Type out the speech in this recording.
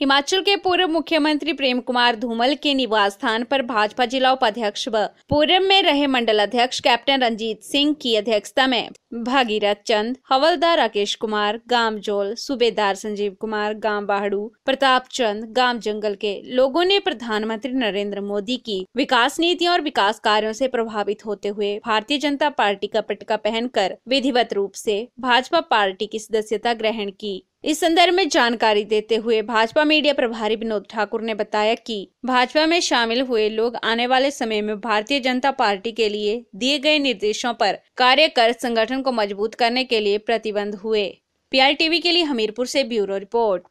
हिमाचल के पूर्व मुख्यमंत्री प्रेम कुमार धूमल के निवास स्थान पर भाजपा जिला उपाध्यक्ष व पूर्व में रहे मंडल अध्यक्ष कैप्टन रंजीत सिंह की अध्यक्षता में भागीरथ चंद हवलदार राकेश कुमार गांव जोल सूबेदार संजीव कुमार गांव बाहड़ू प्रताप चंद गांव जंगल के लोगों ने प्रधानमंत्री नरेंद्र मोदी की विकास नीतियों और विकास कार्यों से प्रभावित होते हुए भारतीय जनता पार्टी का पटका पहनकर विधिवत रूप से भाजपा पार्टी की सदस्यता ग्रहण की इस संदर्भ में जानकारी देते हुए भाजपा मीडिया प्रभारी विनोद ठाकुर ने बताया कि भाजपा में शामिल हुए लोग आने वाले समय में भारतीय जनता पार्टी के लिए दिए गए निर्देशों पर कार्य कर संगठन को मजबूत करने के लिए प्रतिबंध हुए पीआरटीवी के लिए हमीरपुर से ब्यूरो रिपोर्ट